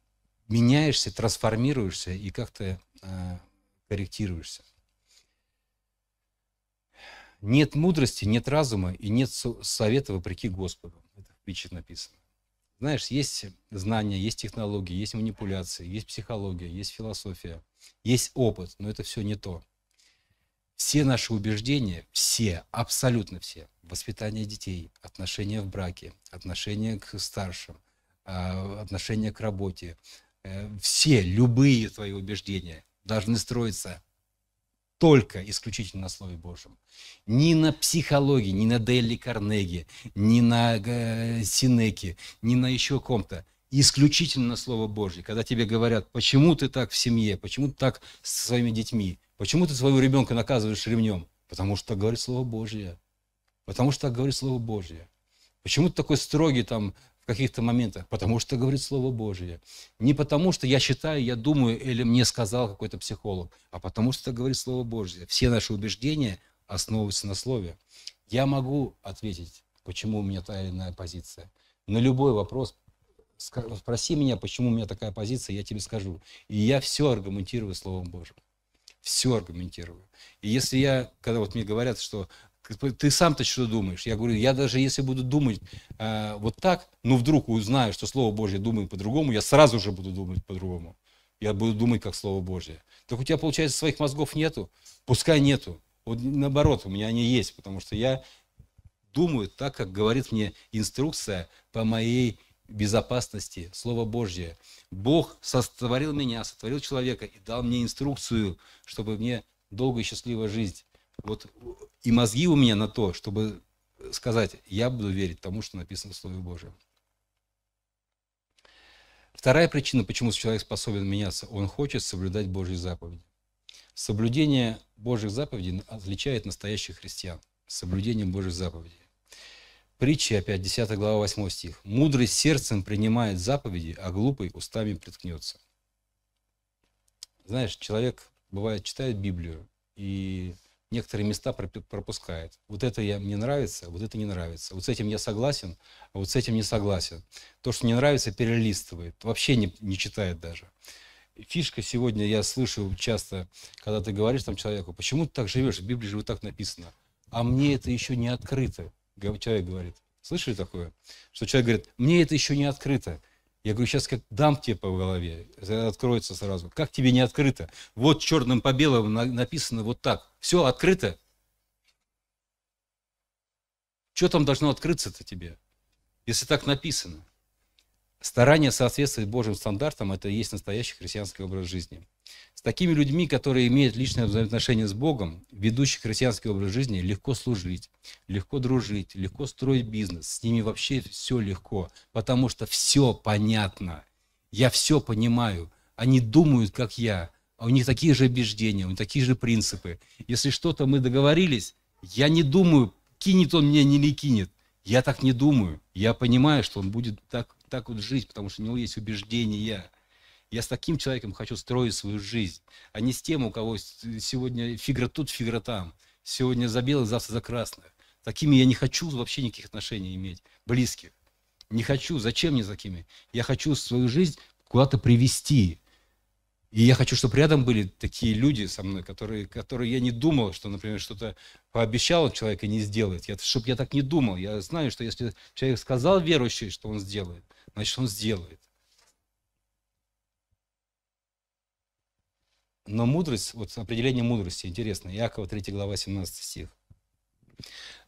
A: меняешься, трансформируешься и как-то э, корректируешься. Нет мудрости, нет разума и нет совета вопреки Господу. Это в притче написано. Знаешь, есть знания, есть технологии, есть манипуляции, есть психология, есть философия, есть опыт, но это все не то. Все наши убеждения, все, абсолютно все, воспитание детей, отношения в браке, отношения к старшим, а, отношения к работе, э, все, любые твои убеждения должны строиться только исключительно на Слове Божьем. Ни на психологии, ни на Делли Карнеги, ни на э, Синеке, ни на еще ком-то. Исключительно на Слово Божье. Когда тебе говорят, почему ты так в семье, почему ты так со своими детьми, почему ты своего ребенка наказываешь ремнем? Потому что так говорит Слово Божье. Потому что так говорит Слово Божье. Почему ты такой строгий там каких-то моментах, потому что говорит Слово Божие. Не потому что я считаю, я думаю или мне сказал какой-то психолог, а потому что говорит Слово Божие. Все наши убеждения основываются на Слове. Я могу ответить, почему у меня та или иная позиция. На любой вопрос спроси меня, почему у меня такая позиция, я тебе скажу. И я все аргументирую Словом Божьим. Все аргументирую. И если я, когда вот мне говорят, что ты сам-то что думаешь? Я говорю, я даже если буду думать э, вот так, ну вдруг узнаю, что Слово Божье думает по-другому, я сразу же буду думать по-другому. Я буду думать, как Слово Божье. Так у тебя, получается, своих мозгов нету? Пускай нету. Вот наоборот, у меня они есть, потому что я думаю так, как говорит мне инструкция по моей безопасности, Слово Божье. Бог сотворил меня, сотворил человека и дал мне инструкцию, чтобы мне долго и счастливо жить. Вот и мозги у меня на то, чтобы сказать, я буду верить тому, что написано в Слове Божьем. Вторая причина, почему человек способен меняться, он хочет соблюдать Божьи заповеди. Соблюдение Божьих заповедей отличает настоящих христиан. Соблюдение Божьих заповедей. Притчи, опять, 10 глава, 8 стих. «Мудрый сердцем принимает заповеди, а глупый устами приткнется». Знаешь, человек, бывает, читает Библию, и некоторые места пропускает. Вот это я, мне нравится, вот это не нравится. Вот с этим я согласен, а вот с этим не согласен. То, что не нравится, перелистывает. Вообще не, не читает даже. Фишка сегодня, я слышу часто, когда ты говоришь там человеку, почему ты так живешь, в Библии же вот так написано. А мне это еще не открыто, человек говорит. Слышали такое? Что человек говорит, мне это еще не открыто. Я говорю, сейчас как дам тебе по голове, откроется сразу. Как тебе не открыто? Вот черным по белому написано вот так. Все открыто. Что там должно открыться-то тебе, если так написано? Старание соответствовать Божьим стандартам – это и есть настоящий христианский образ жизни. С такими людьми, которые имеют личное взаимоотношение с Богом, ведущий христианский образ жизни, легко служить, легко дружить, легко строить бизнес. С ними вообще все легко, потому что все понятно. Я все понимаю. Они думают, как я. А у них такие же убеждения, у них такие же принципы. Если что-то мы договорились, я не думаю, кинет он меня или не кинет. Я так не думаю. Я понимаю, что он будет так, так вот жить, потому что у него есть убеждения. Я с таким человеком хочу строить свою жизнь, а не с тем, у кого сегодня фигра тут, фигра там. Сегодня за белых, завтра за красных. Такими я не хочу вообще никаких отношений иметь, близких. Не хочу, зачем мне такими? Я хочу свою жизнь куда-то привести. И я хочу, чтобы рядом были такие люди со мной, которые, которые я не думал, что, например, что-то пообещал человек и не сделает. Я, чтобы я так не думал. Я знаю, что если человек сказал верующий, что он сделает, значит, он сделает. Но мудрость, вот определение мудрости, интересно, Иакова 3 глава 17 стих.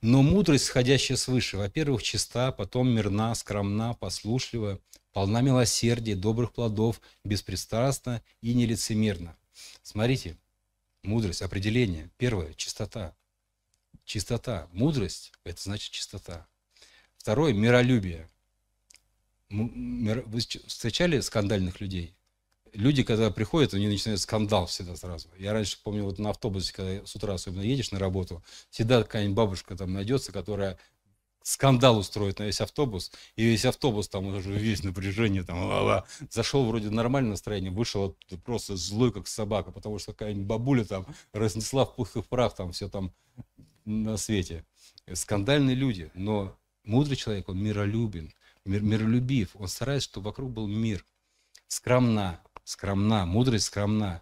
A: Но мудрость, сходящая свыше, во-первых, чиста, потом мирна, скромна, послушлива, полна милосердия, добрых плодов, беспристрастна и нелицемерна. Смотрите, мудрость, определение. Первое, чистота. Чистота. Мудрость – это значит чистота. Второе – миролюбие. Вы встречали скандальных людей? люди, когда приходят, они начинают скандал всегда сразу. Я раньше помню, вот на автобусе, когда с утра особенно едешь на работу, всегда какая-нибудь бабушка там найдется, которая скандал устроит на весь автобус, и весь автобус там уже весь напряжение, там, ла -ла. зашел вроде нормальное настроение, вышел просто злой, как собака, потому что какая-нибудь бабуля там разнесла в пух и в прах там все там на свете. Скандальные люди, но мудрый человек, он миролюбен, мир, миролюбив, он старается, чтобы вокруг был мир, скромно скромна, мудрость скромна.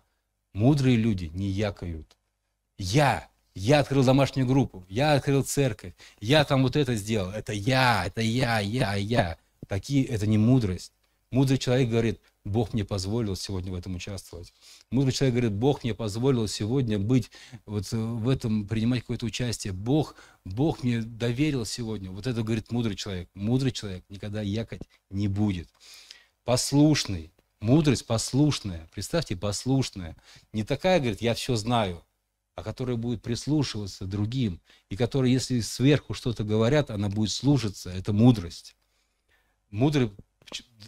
A: Мудрые люди не якают. Я, я открыл домашнюю группу, я открыл церковь, я там вот это сделал, это я, это я, я, я. Такие, это не мудрость. Мудрый человек говорит, Бог мне позволил сегодня в этом участвовать. Мудрый человек говорит, Бог мне позволил сегодня быть вот э, в этом, принимать какое-то участие. Бог, Бог мне доверил сегодня. Вот это говорит мудрый человек. Мудрый человек никогда якать не будет. Послушный, Мудрость послушная, представьте, послушная. Не такая, говорит, я все знаю, а которая будет прислушиваться другим, и которая, если сверху что-то говорят, она будет служиться, Это мудрость. Мудрый,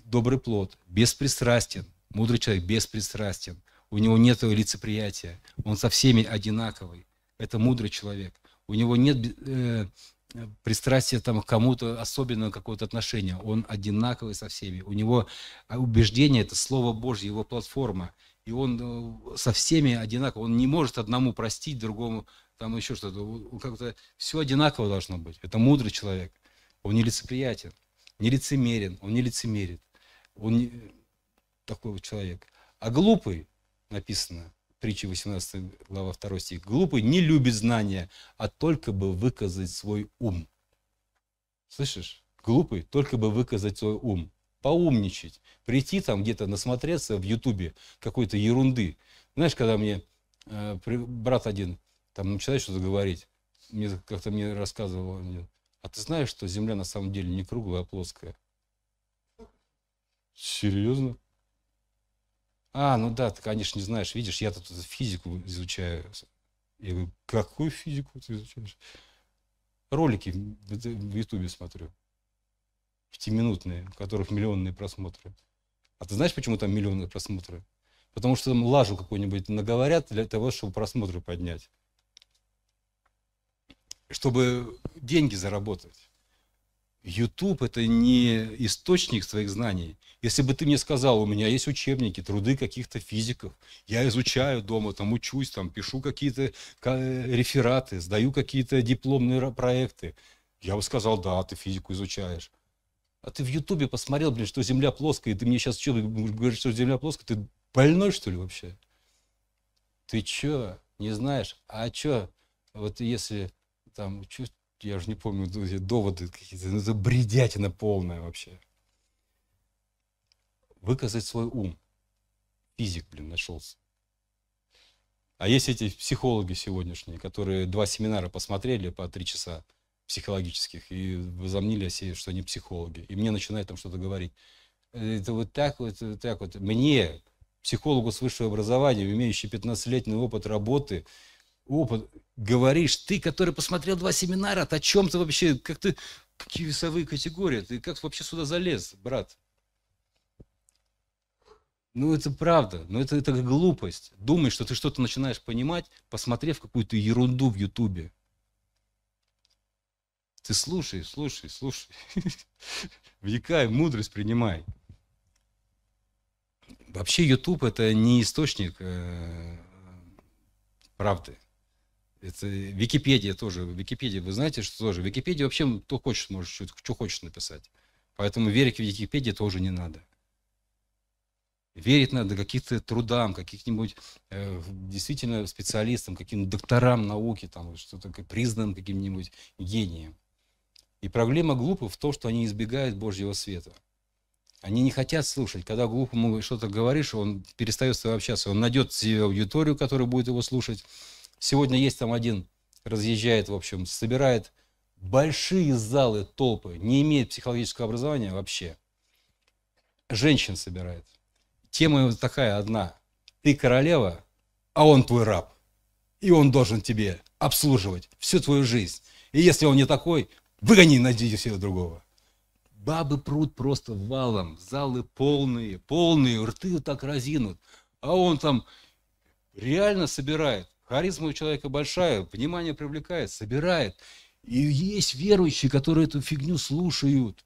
A: добрый плод, беспристрастен. Мудрый человек беспристрастен. У него нет лицеприятия. Он со всеми одинаковый. Это мудрый человек. У него нет э, пристрастие там к кому-то особенного какое-то отношение. Он одинаковый со всеми. У него а, убеждение – это Слово Божье, его платформа. И он э, со всеми одинаково. Он не может одному простить, другому там еще что-то. Как-то все одинаково должно быть. Это мудрый человек. Он нелицеприятен, не лицемерен, он не лицемерит. Он не... Э, такой вот человек. А глупый, написано, притча 18 глава 2 стих. Глупый не любит знания, а только бы выказать свой ум. Слышишь? Глупый только бы выказать свой ум. Поумничать. Прийти там где-то насмотреться в Ютубе какой-то ерунды. Знаешь, когда мне э, брат один там начинает ну, что-то говорить, мне как-то мне рассказывал, мне, а ты знаешь, что Земля на самом деле не круглая, а плоская? Серьезно? А, ну да, ты, конечно, не знаешь. Видишь, я тут физику изучаю. Я говорю, какую физику ты изучаешь? Ролики в Ютубе смотрю. Пятиминутные, у которых миллионные просмотры. А ты знаешь, почему там миллионные просмотры? Потому что там лажу какую-нибудь наговорят для того, чтобы просмотры поднять. Чтобы деньги заработать. YouTube – это не источник своих знаний. Если бы ты мне сказал, у меня есть учебники, труды каких-то физиков, я изучаю дома, там учусь, там пишу какие-то рефераты, сдаю какие-то дипломные проекты, я бы сказал, да, ты физику изучаешь. А ты в Ютубе посмотрел, блин, что Земля плоская, и ты мне сейчас что, говоришь, что Земля плоская? Ты больной, что ли, вообще? Ты чё, не знаешь? А чё, вот если там чувств я уже не помню, ну, доводы какие-то, ну, это бредятина полная вообще. Выказать свой ум. Физик, блин, нашелся. А есть эти психологи сегодняшние, которые два семинара посмотрели по три часа психологических и возомнили о себе, что они психологи. И мне начинают там что-то говорить. Это вот так вот, вот так вот. Мне, психологу с высшим образованием, имеющий 15-летний опыт работы опыт, говоришь, ты, который посмотрел два семинара, о чем ты вообще, как ты, какие весовые категории, ты как вообще сюда залез, брат? Ну, это правда, но это, это глупость. Думай, что ты что-то начинаешь понимать, посмотрев какую-то ерунду в Ютубе. Ты слушай, слушай, слушай. Вникай, мудрость принимай. Вообще YouTube это не источник э, правды. Это Википедия тоже. Википедия, вы знаете, что тоже. Википедия вообще, кто хочешь, можешь, что, что хочешь написать. Поэтому верить в Википедию тоже не надо. Верить надо каким то трудам, каких-нибудь э, действительно специалистам, каким-то докторам науки, там, что-то признанным каким-нибудь гением. И проблема глупых в том, что они избегают Божьего света. Они не хотят слушать. Когда глупому что-то говоришь, он перестает с тобой общаться. Он найдет себе аудиторию, которая будет его слушать. Сегодня есть там один, разъезжает, в общем, собирает большие залы, толпы, не имеет психологического образования вообще. Женщин собирает. Тема вот такая одна. Ты королева, а он твой раб. И он должен тебе обслуживать всю твою жизнь. И если он не такой, выгони, найдите себе другого. Бабы прут просто валом, залы полные, полные, рты так разинут. А он там реально собирает Харизма у человека большая, внимание привлекает, собирает. И есть верующие, которые эту фигню слушают.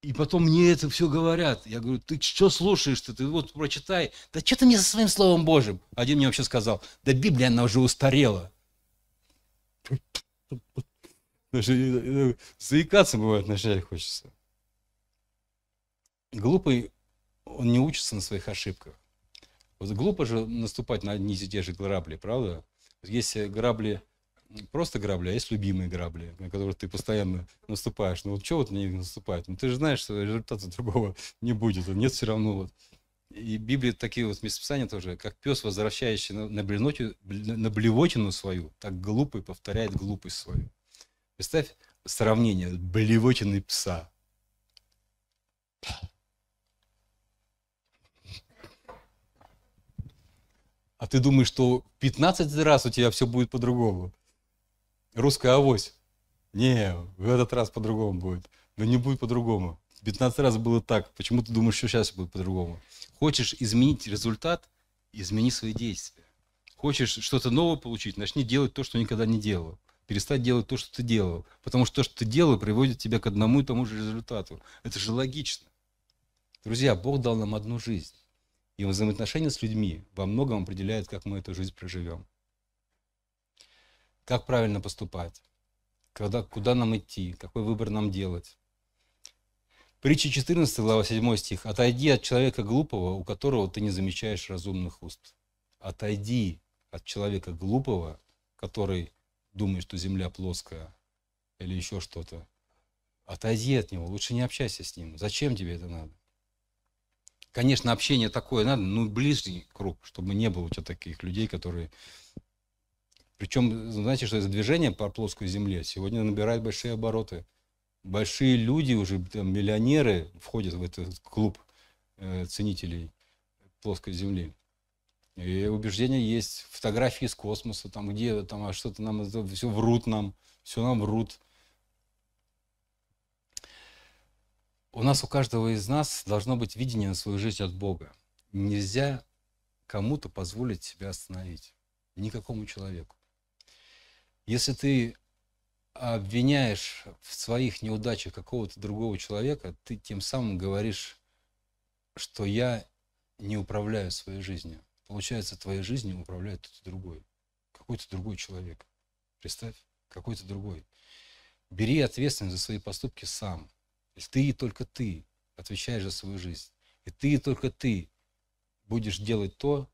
A: И потом мне это все говорят. Я говорю, ты что слушаешь-то? Ты вот прочитай. Да что ты мне со своим Словом Божьим? Один мне вообще сказал, да Библия, она уже устарела. Даже э, э, заикаться бывает вначале хочется. Глупый, он не учится на своих ошибках. Вот глупо же наступать на одни и те же грабли, правда? Есть э, грабли, просто грабли, а есть любимые грабли, на которые ты постоянно наступаешь. Ну вот что вот на них наступать? Ну ты же знаешь, что результата другого не будет, нет все равно. Вот. И Библия такие вот местописания тоже, как пес, возвращающий на, на, блинотю, на блевотину свою, так глупый повторяет глупость свою. Представь сравнение блевотины пса. А ты думаешь, что 15 раз у тебя все будет по-другому. Русская авось. Не, в этот раз по-другому будет. Но не будет по-другому. 15 раз было так. Почему ты думаешь, что сейчас будет по-другому? Хочешь изменить результат, измени свои действия. Хочешь что-то новое получить, начни делать то, что никогда не делал. Перестать делать то, что ты делал. Потому что то, что ты делал, приводит тебя к одному и тому же результату. Это же логично. Друзья, Бог дал нам одну жизнь. И взаимоотношения с людьми во многом определяют, как мы эту жизнь проживем. Как правильно поступать? Когда, куда нам идти? Какой выбор нам делать? Притча 14, глава 7 стих. «Отойди от человека глупого, у которого ты не замечаешь разумных уст». Отойди от человека глупого, который думает, что земля плоская или еще что-то. Отойди от него, лучше не общайся с ним. Зачем тебе это надо? Конечно, общение такое надо, но ну, ближний круг, чтобы не было у тебя таких людей, которые... Причем, знаете, что это движение по плоской земле сегодня набирает большие обороты. Большие люди уже, там, миллионеры входят в этот клуб э, ценителей плоской земли. И убеждения есть, фотографии из космоса, там где, там, а что-то нам, все врут нам, все нам врут. У нас у каждого из нас должно быть видение на свою жизнь от Бога. Нельзя кому-то позволить себя остановить. Никакому человеку. Если ты обвиняешь в своих неудачах какого-то другого человека, ты тем самым говоришь, что я не управляю своей жизнью. Получается, твоей жизнью управляет кто-то другой. Какой-то другой человек. Представь, какой-то другой. Бери ответственность за свои поступки сам ты и только ты отвечаешь за свою жизнь. И ты и только ты будешь делать то,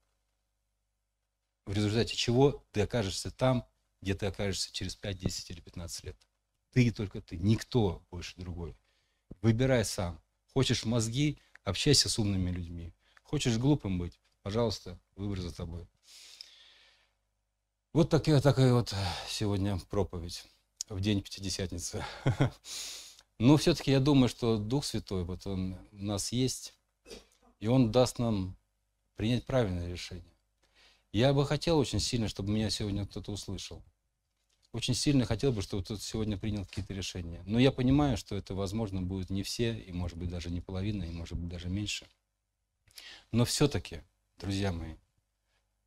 A: в результате чего ты окажешься там, где ты окажешься через 5, 10 или 15 лет. Ты и только ты, никто больше другой. Выбирай сам. Хочешь мозги, общайся с умными людьми. Хочешь глупым быть, пожалуйста, выбор за тобой. Вот такая, такая вот сегодня проповедь в день Пятидесятницы. Но все-таки я думаю, что Дух Святой, вот он у нас есть, и он даст нам принять правильное решение. Я бы хотел очень сильно, чтобы меня сегодня кто-то услышал. Очень сильно хотел бы, чтобы кто-то сегодня принял какие-то решения. Но я понимаю, что это, возможно, будет не все, и, может быть, даже не половина, и, может быть, даже меньше. Но все-таки, друзья мои,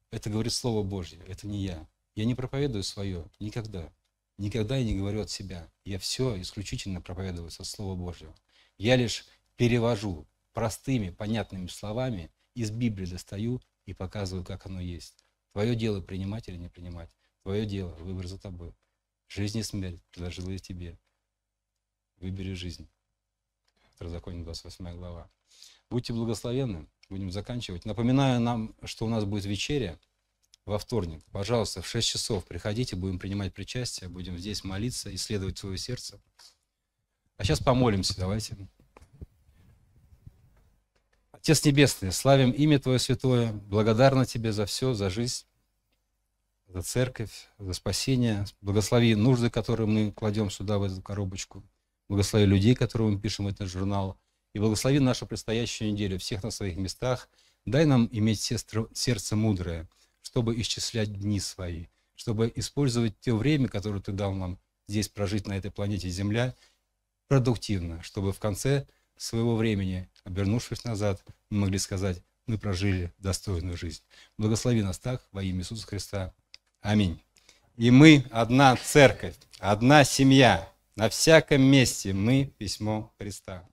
A: это говорит Слово Божье, это не я. Я не проповедую свое никогда. Никогда я не говорю от себя. Я все исключительно проповедую со Слова Божьего. Я лишь перевожу простыми, понятными словами, из Библии достаю и показываю, как оно есть. Твое дело принимать или не принимать. Твое дело, выбор за тобой. Жизнь и смерть предложила я тебе. Выбери жизнь. Второзаконие, 28 глава. Будьте благословенны. Будем заканчивать. Напоминаю нам, что у нас будет вечеря во вторник. Пожалуйста, в 6 часов приходите, будем принимать причастие, будем здесь молиться, исследовать свое сердце. А сейчас помолимся, давайте. Отец Небесный, славим имя Твое Святое, благодарна Тебе за все, за жизнь, за церковь, за спасение. Благослови нужды, которые мы кладем сюда, в эту коробочку. Благослови людей, которые мы пишем в этот журнал. И благослови нашу предстоящую неделю, всех на своих местах. Дай нам иметь сердце мудрое – чтобы исчислять дни свои, чтобы использовать то время, которое ты дал нам здесь прожить на этой планете Земля, продуктивно, чтобы в конце своего времени, обернувшись назад, мы могли сказать, мы прожили достойную жизнь. Благослови нас так во имя Иисуса Христа. Аминь. И мы одна церковь, одна семья. На всяком месте мы письмо Христа.